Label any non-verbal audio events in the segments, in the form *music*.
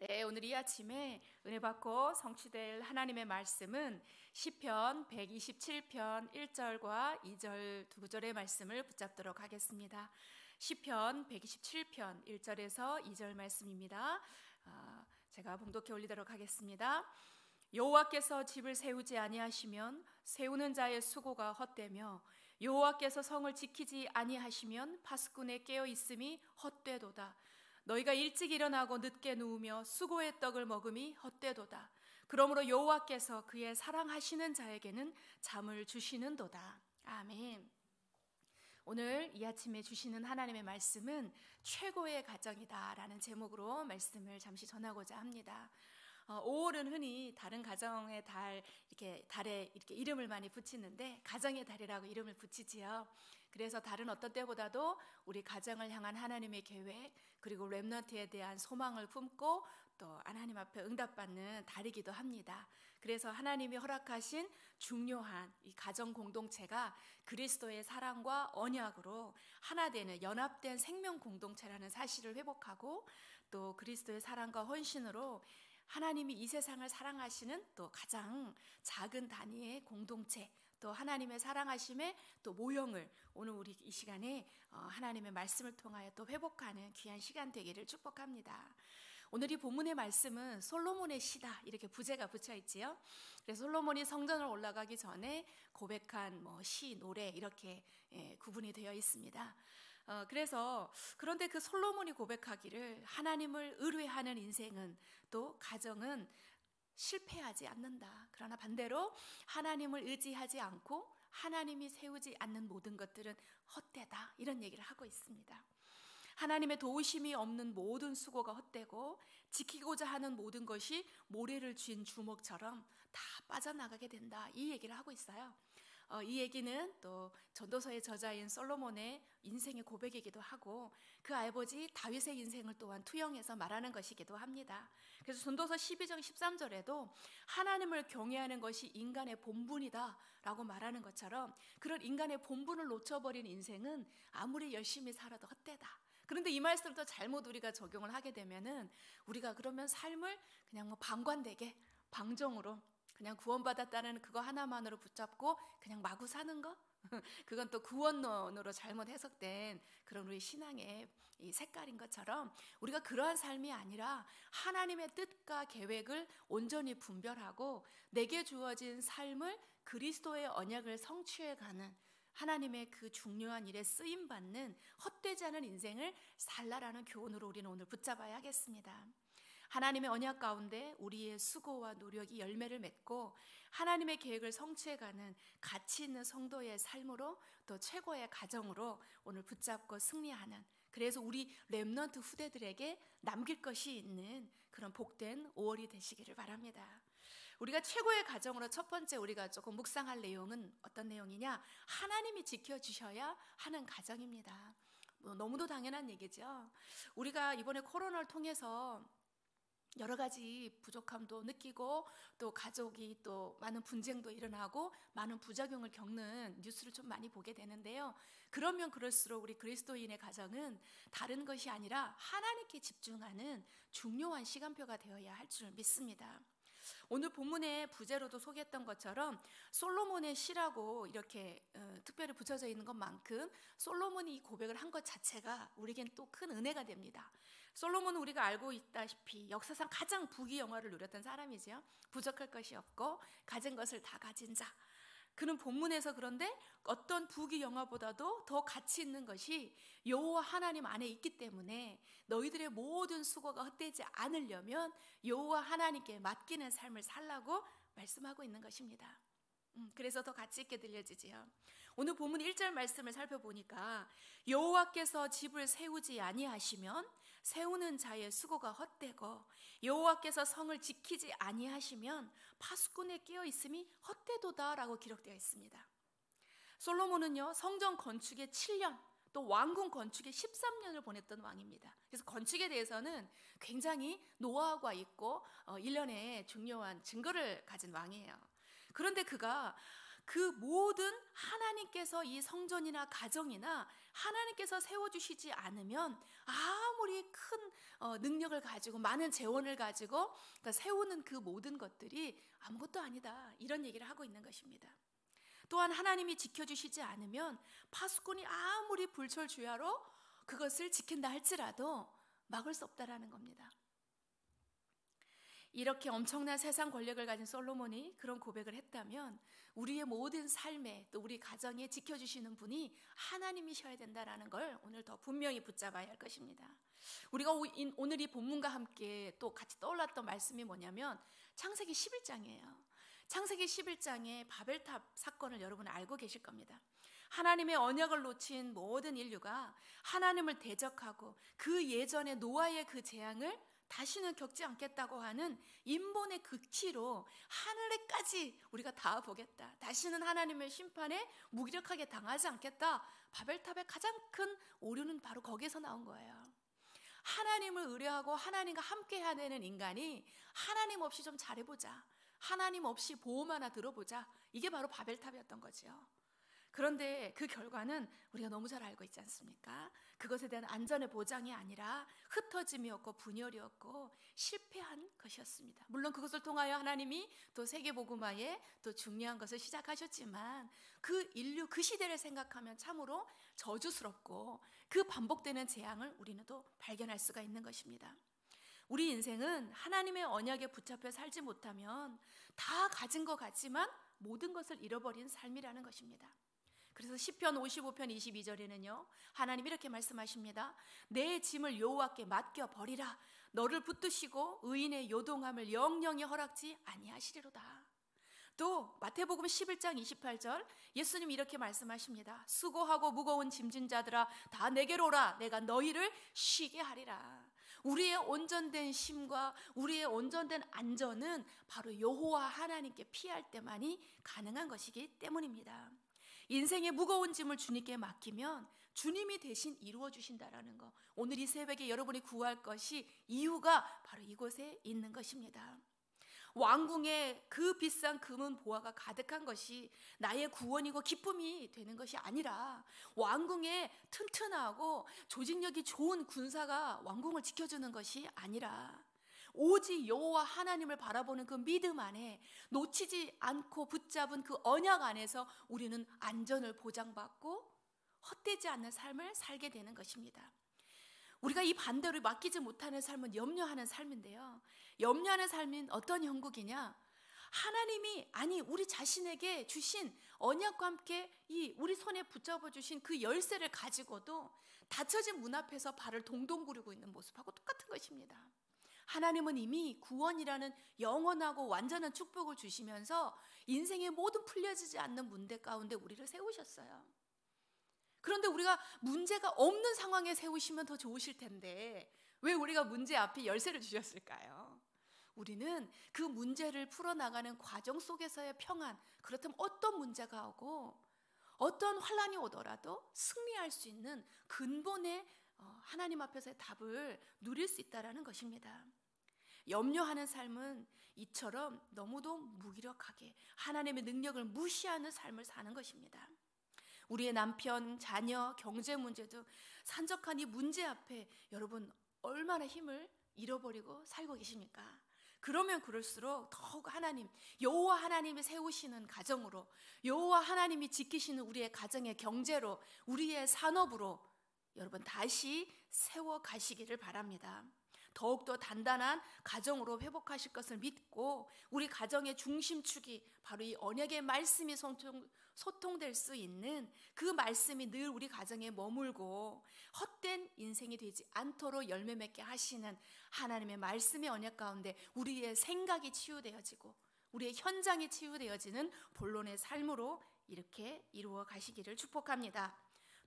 네, 오늘 이 아침에 은혜 받고 성취될 하나님의 말씀은 시편 127편 1절과 2절 두 구절의 말씀을 붙잡도록 하겠습니다. 시편 127편 1절에서 2절 말씀입니다. 아, 제가 봉독해 올리도록 하겠습니다. 여호와께서 집을 세우지 아니하시면 세우는 자의 수고가 헛되며 여호와께서 성을 지키지 아니하시면 파수꾼의 깨어 있음이 헛되도다. 너희가 일찍 일어나고 늦게 누우며 수고의 떡을 먹음이 헛되도다. 그러므로 여호와께서 그의 사랑하시는 자에게는 잠을 주시는도다. 아멘. 오늘 이 아침에 주시는 하나님의 말씀은 최고의 가정이다라는 제목으로 말씀을 잠시 전하고자 합니다. 5월은 어, 흔히 다른 가정의 달 이렇게 달에 이렇게 이름을 많이 붙이는데 가정의 달이라고 이름을 붙이지요. 그래서 다른 어떤 때보다도 우리 가정을 향한 하나님의 계획 그리고 렘넌트에 대한 소망을 품고 또 하나님 앞에 응답받는 달이기도 합니다. 그래서 하나님이 허락하신 중요한 이 가정 공동체가 그리스도의 사랑과 언약으로 하나 되는 연합된 생명 공동체라는 사실을 회복하고 또 그리스도의 사랑과 헌신으로 하나님이 이 세상을 사랑하시는 또 가장 작은 단위의 공동체, 또 하나님의 사랑하심의 또 모형을 오늘 우리 이 시간에 어, 하나님의 말씀을 통하여 또 회복하는 귀한 시간 되기를 축복합니다. 오늘 이 본문의 말씀은 솔로몬의 시다 이렇게 부제가 붙여 있지요. 그래서 솔로몬이 성전을 올라가기 전에 고백한 뭐 시, 노래 이렇게 예, 구분이 되어 있습니다. 어, 그래서 그런데 그 솔로몬이 고백하기를 하나님을 의뢰하는 인생은 또 가정은 실패하지 않는다. 그러나 반대로 하나님을 의지하지 않고 하나님이 세우지 않는 모든 것들은 헛되다. 이런 얘기를 하고 있습니다. 하나님의 도우심이 없는 모든 수고가 헛되고 지키고자 하는 모든 것이 모래를 쥔 주먹처럼 다 빠져나가게 된다. 이 얘기를 하고 있어요. 어, 이 얘기는 또 전도서의 저자인 솔로몬의 인생의 고백이기도 하고 그 아버지 다윗의 인생을 또한 투영해서 말하는 것이기도 합니다. 그래서 전도서 12장 13절에도 하나님을 경외하는 것이 인간의 본분이다라고 말하는 것처럼 그런 인간의 본분을 놓쳐버린 인생은 아무리 열심히 살아도 헛되다. 그런데 이 말씀을 또 잘못 우리가 적용을 하게 되면은 우리가 그러면 삶을 그냥 뭐 방관되게 방정으로 그냥 구원받았다는 그거 하나만으로 붙잡고 그냥 마구 사는 거? *laughs* 그건 또 구원론으로 잘못 해석된 그런 우리 신앙의 이 색깔인 것처럼 우리가 그러한 삶이 아니라 하나님의 뜻과 계획을 온전히 분별하고 내게 주어진 삶을 그리스도의 언약을 성취해가는 하나님의 그 중요한 일에 쓰임 받는 헛되지 않은 인생을 살라라는 교훈으로 우리는 오늘 붙잡아야 하겠습니다. 하나님의 언약 가운데 우리의 수고와 노력이 열매를 맺고 하나님의 계획을 성취해가는 가치 있는 성도의 삶으로 또 최고의 가정으로 오늘 붙잡고 승리하는 그래서 우리 렘넌트 후대들에게 남길 것이 있는 그런 복된 5월이 되시기를 바랍니다. 우리가 최고의 가정으로 첫 번째 우리가 조금 묵상할 내용은 어떤 내용이냐? 하나님이 지켜주셔야 하는 가정입니다. 뭐 너무도 당연한 얘기죠. 우리가 이번에 코로나를 통해서 여러 가지 부족함도 느끼고 또 가족이 또 많은 분쟁도 일어나고 많은 부작용을 겪는 뉴스를 좀 많이 보게 되는데요. 그러면 그럴수록 우리 그리스도인의 가정은 다른 것이 아니라 하나님께 집중하는 중요한 시간표가 되어야 할 줄 믿습니다. 오늘 본문의 부제로도 소개했던 것처럼 솔로몬의 시라고 이렇게 어, 특별히 붙여져 있는 것만큼 솔로몬이 이 고백을 한 것 자체가 우리겐 또 큰 은혜가 됩니다. 솔로몬은 우리가 알고 있다시피 역사상 가장 부귀 영화를 누렸던 사람이지요. 부족할 것이 없고 가진 것을 다 가진 자. 그는 본문에서 그런데 어떤 부귀 영화보다도 더 가치 있는 것이 여호와 하나님 안에 있기 때문에 너희들의 모든 수고가 헛되지 않으려면 여호와 하나님께 맡기는 삶을 살라고 말씀하고 있는 것입니다. 음, 그래서 더 가치 있게 들려지지요. 오늘 본문 1절 말씀을 살펴보니까 여호와께서 집을 세우지 아니하시면 세우는 자의 수고가 헛되고 여호와께서 성을 지키지 아니하시면 파수꾼에 끼어 있음이 헛되도다라고 기록되어 있습니다. 솔로몬은요 성전 건축에 7년 또 왕궁 건축에 13년을 보냈던 왕입니다. 그래서 건축에 대해서는 굉장히 노하우가 있고 어, 일련의 중요한 증거를 가진 왕이에요. 그런데 그가 그 모든 하나님께서 이 성전이나 가정이나 하나님께서 세워주시지 않으면 아무리 큰 어, 능력을 가지고 많은 재원을 가지고 그러니까 세우는 그 모든 것들이 아무것도 아니다. 이런 얘기를 하고 있는 것입니다. 또한 하나님이 지켜주시지 않으면 파수꾼이 아무리 불철주야로 그것을 지킨다 할지라도 막을 수 없다라는 겁니다. 이렇게 엄청난 세상 권력을 가진 솔로몬이 그런 고백을 했다면 우리의 모든 삶에 또 우리 가정에 지켜주시는 분이 하나님이셔야 된다라는 걸 오늘 더 분명히 붙잡아야 할 것입니다. 우리가 오늘 이 본문과 함께 또 같이 떠올랐던 말씀이 뭐냐면 창세기 11장이에요. 창세기 11장의 바벨탑 사건을 여러분 알고 계실 겁니다. 하나님의 언약을 놓친 모든 인류가 하나님을 대적하고 그 예전의 노아의 그 재앙을 다시는 겪지 않겠다고 하는 인본의 극치로 하늘에까지 우리가 다 보겠다. 다시는 하나님의 심판에 무기력하게 당하지 않겠다. 바벨탑의 가장 큰 오류는 바로 거기에서 나온 거예요. 하나님을 의뢰하고 하나님과 함께 해야 되는 인간이 하나님 없이 좀 잘해보자. 하나님 없이 보험 하나 들어보자. 이게 바로 바벨탑이었던 거지요. 그런데 그 결과는 우리가 너무 잘 알고 있지 않습니까? 그것에 대한 안전의 보장이 아니라 흩어짐이었고 분열이었고 실패한 것이었습니다. 물론 그것을 통하여 하나님이 또 세계 복음화에 또 중요한 것을 시작하셨지만 그 인류 그 시대를 생각하면 참으로 저주스럽고 그 반복되는 재앙을 우리는 또 발견할 수가 있는 것입니다. 우리 인생은 하나님의 언약에 붙잡혀 살지 못하면 다 가진 것 같지만 모든 것을 잃어버린 삶이라는 것입니다. 그래서 1 0편 55편 22절에는요. 하나님 이렇게 말씀하십니다. 내 짐을 여호와께 맡겨 버리라. 너를 붙드시고 의인의 요동함을 영영히 허락지 아니하시리로다. 또 마태복음 11장 28절 예수님 이렇게 말씀하십니다. 수고하고 무거운 짐진 자들아 다 내게로 오라 내가 너희를 쉬게 하리라. 우리의 온전된 심과 우리의 온전된 안전은 바로 여호와 하나님께 피할 때만이 가능한 것이기 때문입니다. 인생의 무거운 짐을 주님께 맡기면 주님이 대신 이루어 주신다라는 거. 오늘 이 새벽에 여러분이 구할 것이 이유가 바로 이곳에 있는 것입니다. 왕궁에 그 비싼 금은 보화가 가득한 것이 나의 구원이고 기쁨이 되는 것이 아니라 왕궁에 튼튼하고 조직력이 좋은 군사가 왕궁을 지켜주는 것이 아니라 오직 여호와 하나님을 바라보는 그 믿음 안에 놓치지 않고 붙잡은 그 언약 안에서 우리는 안전을 보장받고 헛되지 않는 삶을 살게 되는 것입니다. 우리가 이 반대로 맡기지 못하는 삶은 염려하는 삶인데요. 염려하는 삶은 어떤 형국이냐? 하나님이 아니 우리 자신에게 주신 언약과 함께 이 우리 손에 붙잡아 주신 그 열쇠를 가지고도 닫혀진 문 앞에서 발을 동동 구르고 있는 모습하고 똑같은 것입니다. 하나님은 이미 구원이라는 영원하고 완전한 축복을 주시면서 인생의 모든 풀려지지 않는 문제 가운데 우리를 세우셨어요. 그런데 우리가 문제가 없는 상황에 세우시면 더 좋으실 텐데 왜 우리가 문제 앞에 열쇠를 주셨을까요? 우리는 그 문제를 풀어나가는 과정 속에서의 평안, 그렇다면 어떤 문제가 오고 어떤 환란이 오더라도 승리할 수 있는 근본의 어, 하나님 앞에서의 답을 누릴 수 있다라는 것입니다. 염려하는 삶은 이처럼 너무도 무기력하게 하나님의 능력을 무시하는 삶을 사는 것입니다. 우리의 남편, 자녀, 경제 문제 등 산적한 이 문제 앞에 여러분 얼마나 힘을 잃어버리고 살고 계십니까? 그러면 그럴수록 더욱 하나님 여호와 하나님이 세우시는 가정으로 여호와 하나님이 지키시는 우리의 가정의 경제로 우리의 산업으로 여러분 다시 세워 가시기를 바랍니다. 더욱더 단단한 가정으로 회복하실 것을 믿고 우리 가정의 중심축이 바로 이 언약의 말씀이 소통, 소통될 수 있는 그 말씀이 늘 우리 가정에 머물고 헛된 인생이 되지 않도록 열매 맺게 하시는 하나님의 말씀의 언약 가운데 우리의 생각이 치유되어지고 우리의 현장이 치유되어지는 본론의 삶으로 이렇게 이루어 가시기를 축복합니다.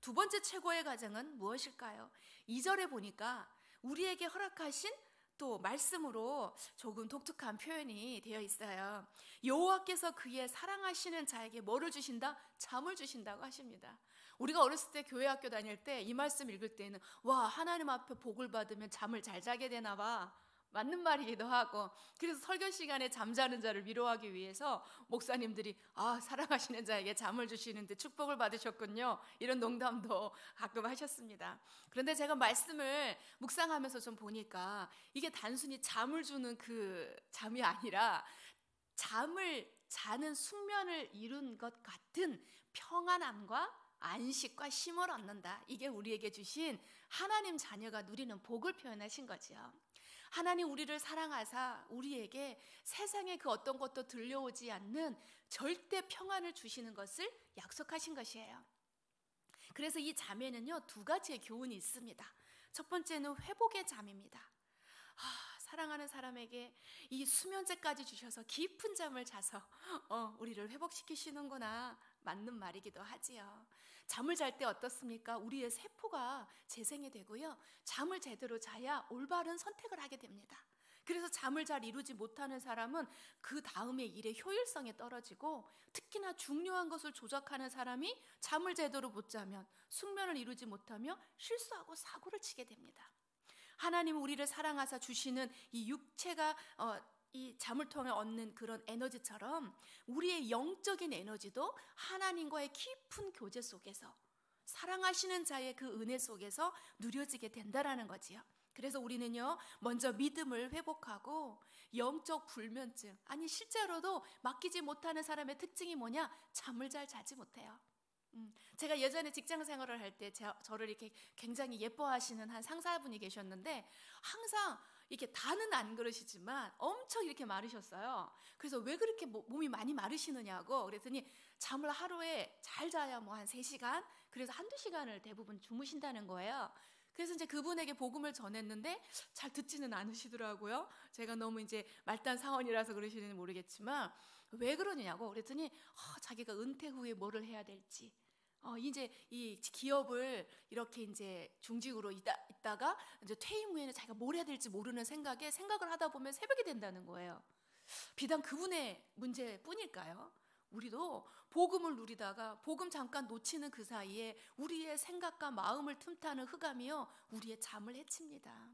두 번째 최고의 가정은 무엇일까요? 2절에 보니까 우리에게 허락하신 또 말씀으로 조금 독특한 표현이 되어 있어요. 여호와께서 그의 사랑하시는 자에게 뭐를 주신다? 잠을 주신다고 하십니다. 우리가 어렸을 때 교회 학교 다닐 때 이 말씀 읽을 때는 와 하나님 앞에 복을 받으면 잠을 잘 자게 되나 봐. 맞는 말이기도 하고 그래서 설교 시간에 잠자는 자를 위로하기 위해서 목사님들이 아 사랑하시는 자에게 잠을 주시는데 축복을 받으셨군요 이런 농담도 가끔 하셨습니다 그런데 제가 말씀을 묵상하면서 좀 보니까 이게 단순히 잠을 주는 그 잠이 아니라 잠을 자는 숙면을 이룬 것 같은 평안함과 안식과 쉼을 얻는다 이게 우리에게 주신 하나님 자녀가 누리는 복을 표현하신 거지요 하나님 우리를 사랑하사 우리에게 세상의 그 어떤 것도 들려오지 않는 절대 평안을 주시는 것을 약속하신 것이에요. 그래서 이 잠에는요, 두 가지의 교훈이 있습니다. 첫 번째는 회복의 잠입니다. 아, 사랑하는 사람에게 이 수면제까지 주셔서 깊은 잠을 자서 어, 우리를 회복시키시는구나. 맞는 말이기도 하지요. 잠을 잘 때 어떻습니까? 우리의 세포가 재생이 되고요. 잠을 제대로 자야 올바른 선택을 하게 됩니다. 그래서 잠을 잘 이루지 못하는 사람은 그 다음에 일의 효율성이 떨어지고 특히나 중요한 것을 조작하는 사람이 잠을 제대로 못 자면 숙면을 이루지 못하며 실수하고 사고를 치게 됩니다. 하나님 우리를 사랑하사 주시는 이 육체가 어, 이 잠을 통해 얻는 그런 에너지처럼 우리의 영적인 에너지도 하나님과의 깊은 교제 속에서 사랑하시는 자의 그 은혜 속에서 누려지게 된다라는 거지요. 그래서 우리는요, 먼저 믿음을 회복하고 영적 불면증, 아니 실제로도 맡기지 못하는 사람의 특징이 뭐냐? 잠을 잘 자지 못해요. 음, 제가 예전에 직장 생활을 할 때 저를 이렇게 굉장히 예뻐하시는 한 상사분이 계셨는데 항상 이렇게 다는 안 그러시지만 엄청 이렇게 마르셨어요. 그래서 왜 그렇게 몸이 많이 마르시느냐고 그랬더니 잠을 하루에 잘 자야 뭐 한 3시간 그래서 한두 시간을 대부분 주무신다는 거예요. 그래서 이제 그분에게 복음을 전했는데 잘 듣지는 않으시더라고요. 제가 너무 이제 말단 사원이라서 그러시는지 모르겠지만 왜 그러느냐고 그랬더니 어, 자기가 은퇴 후에 뭐를 해야 될지 어, 이제 이 기업을 이렇게 이제 중직으로 있다, 있다가 이제 퇴임 후에는 자기가 뭘 해야 될지 모르는 생각에 생각을 하다 보면 새벽이 된다는 거예요. 비단 그분의 문제뿐일까요? 우리도 복음을 누리다가 복음 잠깐 놓치는 그 사이에 우리의 생각과 마음을 틈타는 흑암이요 우리의 잠을 해칩니다.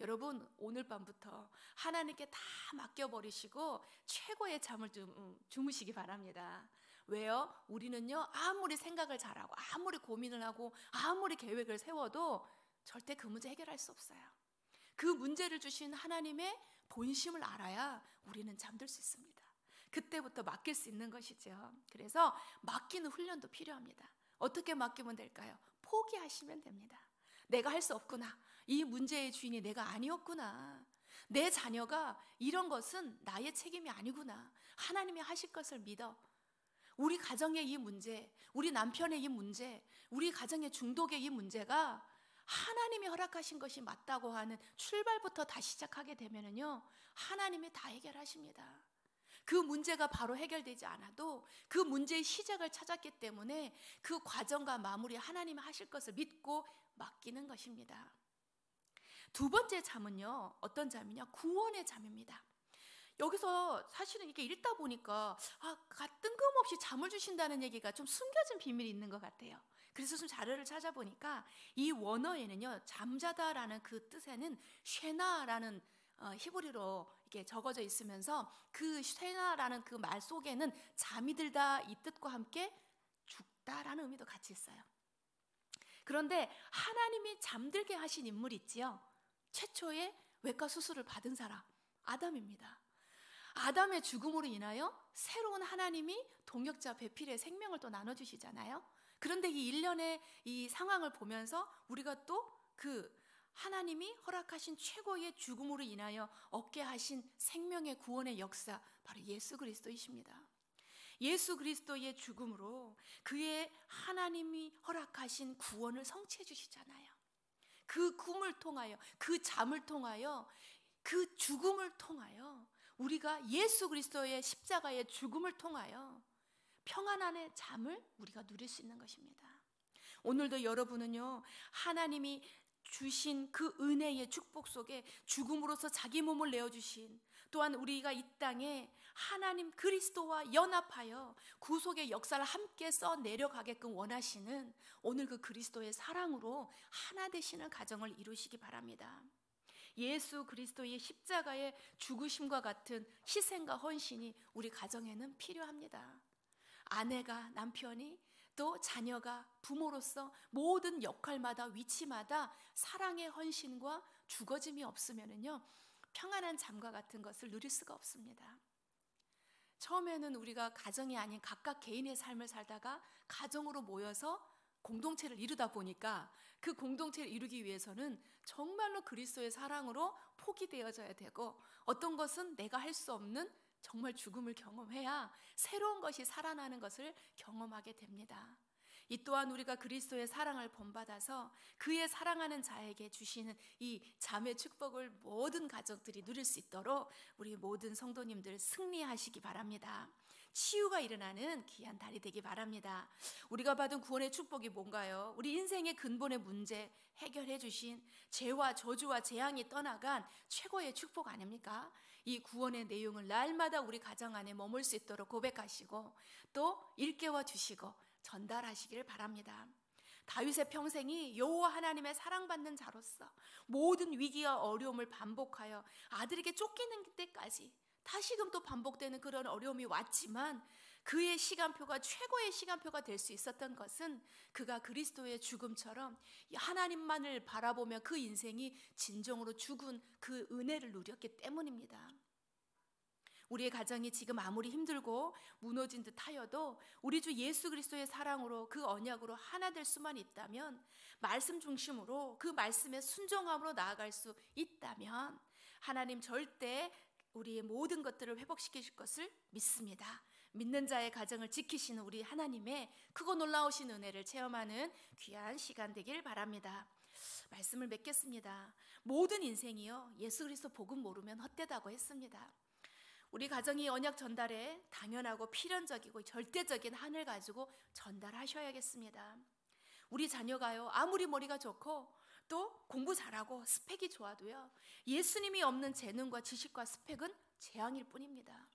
여러분 오늘 밤부터 하나님께 다 맡겨 버리시고 최고의 잠을 좀 음, 주무시기 바랍니다. 왜요? 우리는요, 아무리 생각을 잘하고, 아무리 고민을 하고, 아무리 계획을 세워도 절대 그 문제 해결할 수 없어요. 그 문제를 주신 하나님의 본심을 알아야 우리는 잠들 수 있습니다. 그때부터 맡길 수 있는 것이죠. 그래서 맡기는 훈련도 필요합니다. 어떻게 맡기면 될까요? 포기하시면 됩니다. 내가 할 수 없구나. 이 문제의 주인이 내가 아니었구나. 내 자녀가 이런 것은 나의 책임이 아니구나. 하나님이 하실 것을 믿어. 우리 가정의 이 문제, 우리 남편의 이 문제, 우리 가정의 중독의 이 문제가 하나님이 허락하신 것이 맞다고 하는 출발부터 다시 시작하게 되면요 하나님이 다 해결하십니다. 그 문제가 바로 해결되지 않아도 그 문제의 시작을 찾았기 때문에 그 과정과 마무리 하나님이 하실 것을 믿고 맡기는 것입니다. 두 번째 잠은요, 어떤 잠이냐? 구원의 잠입니다. 여기서 사실은 이게 렇 읽다 보니까 아, 뜬금없이 잠을 주신다는 얘기가 좀 숨겨진 비밀이 있는 것 같아요. 그래서 좀 자료를 찾아보니까 이 원어에는요, 잠자다라는 그 뜻에는 쉐나라는 어, 히브리로 이렇게 적어져 있으면서 그 쉐나라는 그 말 속에는 잠이 들다 이 뜻과 함께 죽다라는 의미도 같이 있어요. 그런데 하나님이 잠들게 하신 인물이 있지요. 최초의 외과 수술을 받은 사람, 아담입니다. 아담의 죽음으로 인하여 새로운 하나님이 동역자 배필의 생명을 또 나눠주시잖아요. 그런데 이 일련의 이 상황을 보면서 우리가 또 그 하나님이 허락하신 최고의 죽음으로 인하여 얻게 하신 생명의 구원의 역사, 바로 예수 그리스도이십니다. 예수 그리스도의 죽음으로 그의 하나님이 허락하신 구원을 성취해 주시잖아요. 그 꿈을 통하여, 그 잠을 통하여, 그 죽음을 통하여 우리가 예수 그리스도의 십자가의 죽음을 통하여 평안 한의 잠을 우리가 누릴 수 있는 것입니다. 오늘도 여러분은요, 하나님이 주신 그 은혜의 축복 속에 죽음으로서 자기 몸을 내어주신 또한 우리가 이 땅에 하나님 그리스도와 연합하여 구속의 역사를 함께 써 내려가게끔 원하시는 오늘 그 그리스도의 사랑으로 하나 되시는 가정을 이루시기 바랍니다. 예수 그리스도의 십자가의 죽으심과 같은 희생과 헌신이 우리 가정에는 필요합니다. 아내가 남편이 또 자녀가 부모로서 모든 역할마다 위치마다 사랑의 헌신과 죽어짐이 없으면은요 평안한 잠과 같은 것을 누릴 수가 없습니다. 처음에는 우리가 가정이 아닌 각각 개인의 삶을 살다가 가정으로 모여서 공동체를 이루다 보니까 그 공동체를 이루기 위해서는 정말로 그리스도의 사랑으로 포기되어져야 되고 어떤 것은 내가 할 수 없는 정말 죽음을 경험해야 새로운 것이 살아나는 것을 경험하게 됩니다. 이 또한 우리가 그리스도의 사랑을 본받아서 그의 사랑하는 자에게 주시는 이 자매 축복을 모든 가족들이 누릴 수 있도록 우리 모든 성도님들 승리하시기 바랍니다. 치유가 일어나는 귀한 달이 되기 바랍니다. 우리가 받은 구원의 축복이 뭔가요? 우리 인생의 근본의 문제 해결해 주신 죄와 저주와 재앙이 떠나간 최고의 축복 아닙니까? 이 구원의 내용을 날마다 우리 가정 안에 머물 수 있도록 고백하시고 또 일깨워 주시고 전달하시길 바랍니다. 다윗의 평생이 여호와 하나님의 사랑받는 자로서 모든 위기와 어려움을 반복하여 아들에게 쫓기는 때까지 다시금 또 반복되는 그런 어려움이 왔지만 그의 시간표가 최고의 시간표가 될 수 있었던 것은 그가 그리스도의 죽음처럼 하나님만을 바라보며 그 인생이 진정으로 죽은 그 은혜를 누렸기 때문입니다. 우리의 가정이 지금 아무리 힘들고 무너진 듯 하여도 우리 주 예수 그리스도의 사랑으로 그 언약으로 하나 될 수만 있다면 말씀 중심으로 그 말씀에 순종함으로 나아갈 수 있다면 하나님 절대 우리의 모든 것들을 회복시키실 것을 믿습니다. 믿는 자의 가정을 지키시는 우리 하나님의 크고 놀라우신 은혜를 체험하는 귀한 시간 되길 바랍니다. 말씀을 맺겠습니다. 모든 인생이요 예수 그리스도 복음 모르면 헛되다고 했습니다. 우리 가정이 언약 전달에 당연하고 필연적이고 절대적인 한을 가지고 전달하셔야겠습니다. 우리 자녀가요, 아무리 머리가 좋고 또 공부 잘하고 스펙이 좋아도요, 예수님이 없는 재능과 지식과 스펙은 재앙일 뿐입니다.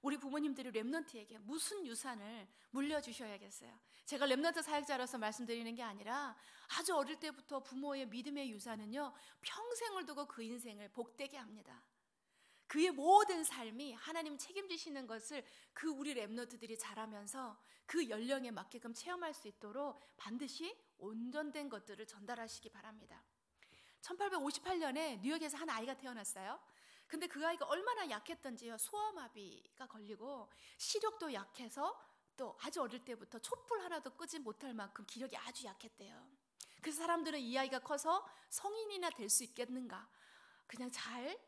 우리 부모님들이 랩넌트에게 무슨 유산을 물려주셔야겠어요. 제가 랩넌트 사역자로서 말씀드리는 게 아니라 아주 어릴 때부터 부모의 믿음의 유산은요, 평생을 두고 그 인생을 복되게 합니다. 그의 모든 삶이 하나님 책임지시는 것을 그 우리 랩노트들이 자라면서그 연령에 맞게끔 체험할 수 있도록 반드시 온전된 것들을 전달하시기 바랍니다. 1858년에 뉴욕에서 한 아이가 태어났어요. 근데 그 아이가 얼마나 약했던지요. 소아마비가 걸리고 시력도 약해서 또 아주 어릴 때부터 촛불 하나도 끄지 못할 만큼 기력이 아주 약했대요. 그래서 사람들은 이 아이가 커서 성인이나 될 수 있겠는가? 그냥 잘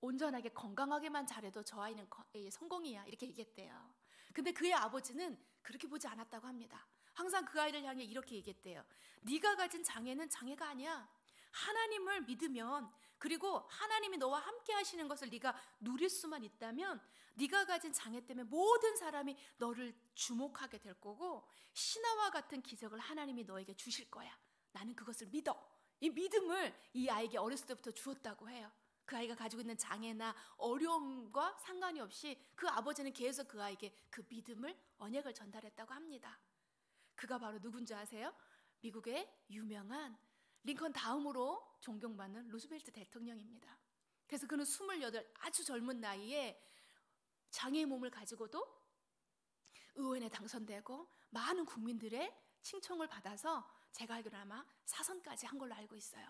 온전하게 건강하게만 잘해도 저 아이는 성공이야 이렇게 얘기했대요. 근데 그의 아버지는 그렇게 보지 않았다고 합니다. 항상 그 아이를 향해 이렇게 얘기했대요. 네가 가진 장애는 장애가 아니야. 하나님을 믿으면 그리고 하나님이 너와 함께 하시는 것을 네가 누릴 수만 있다면 네가 가진 장애 때문에 모든 사람이 너를 주목하게 될 거고 신화와 같은 기적을 하나님이 너에게 주실 거야. 나는 그것을 믿어. 이 믿음을 이 아이에게 어렸을 때부터 주었다고 해요. 그 아이가 가지고 있는 장애나 어려움과 상관이 없이 그 아버지는 계속 그 아이에게 그 믿음을 언약을 전달했다고 합니다. 그가 바로 누군지 아세요? 미국의 유명한 링컨 다음으로 존경받는 루스벨트 대통령입니다. 그래서 그는 28 아주 젊은 나이에 장애 몸을 가지고도 의원에 당선되고 많은 국민들의 칭송을 받아서 제가 알기로 아마 사선까지 한 걸로 알고 있어요.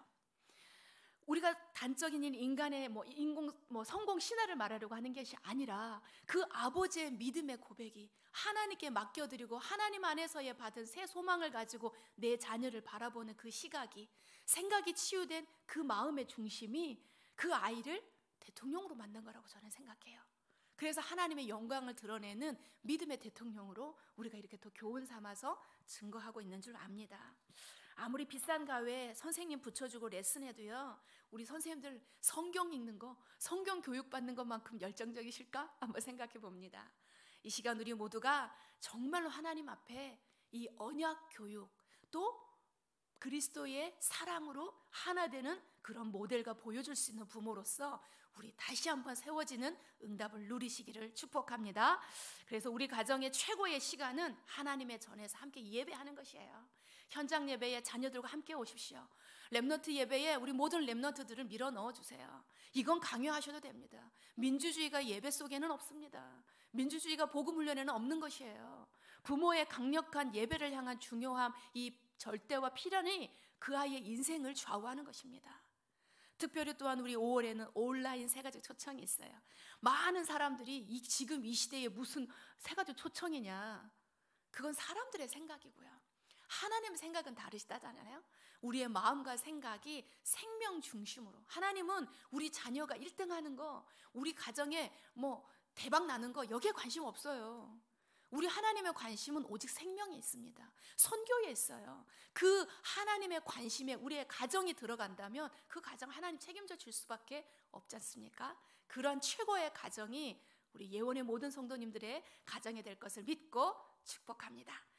우리가 단적인 인간의 뭐 인공 뭐 성공 신화를 말하려고 하는 것이 아니라 그 아버지의 믿음의 고백이 하나님께 맡겨드리고 하나님 안에서의 받은 새 소망을 가지고 내 자녀를 바라보는 그 시각이 생각이 치유된 그 마음의 중심이 그 아이를 대통령으로 만든 거라고 저는 생각해요. 그래서 하나님의 영광을 드러내는 믿음의 대통령으로 우리가 이렇게 더 교훈 삼아서 증거하고 있는 줄 압니다. 아무리 비싼 가외에 선생님 붙여주고 레슨해도요, 우리 선생님들 성경 읽는 거, 성경 교육받는 것만큼 열정적이실까? 한번 생각해 봅니다. 이 시간 우리 모두가 정말로 하나님 앞에 이 언약 교육 또 그리스도의 사랑으로 하나 되는 그런 모델과 보여줄 수 있는 부모로서 우리 다시 한번 세워지는 응답을 누리시기를 축복합니다. 그래서 우리 가정의 최고의 시간은 하나님의 전에서 함께 예배하는 것이에요. 현장 예배에 자녀들과 함께 오십시오. 랩너트 예배에 우리 모든 랩너트들을 밀어 넣어 주세요. 이건 강요하셔도 됩니다. 민주주의가 예배 속에는 없습니다. 민주주의가 복음 훈련에는 없는 것이에요. 부모의 강력한 예배를 향한 중요함, 이 절대와 필연이 그 아이의 인생을 좌우하는 것입니다. 특별히 또한 우리 5월에는 온라인 세가지 초청이 있어요. 많은 사람들이 이, 지금 이 시대에 무슨 세가지 초청이냐. 그건 사람들의 생각이고요. 하나님 생각은 다르시다잖아요. 우리의 마음과 생각이 생명 중심으로. 하나님은 우리 자녀가 1등 하는 거, 우리 가정에 뭐 대박 나는 거 여기에 관심 없어요. 우리 하나님의 관심은 오직 생명에 있습니다. 선교에 있어요. 그 하나님의 관심에 우리의 가정이 들어간다면 그 가정 하나님 책임져 줄 수밖에 없지 않습니까? 그런 최고의 가정이 우리 예원의 모든 성도님들의 가정이 될 것을 믿고 축복합니다.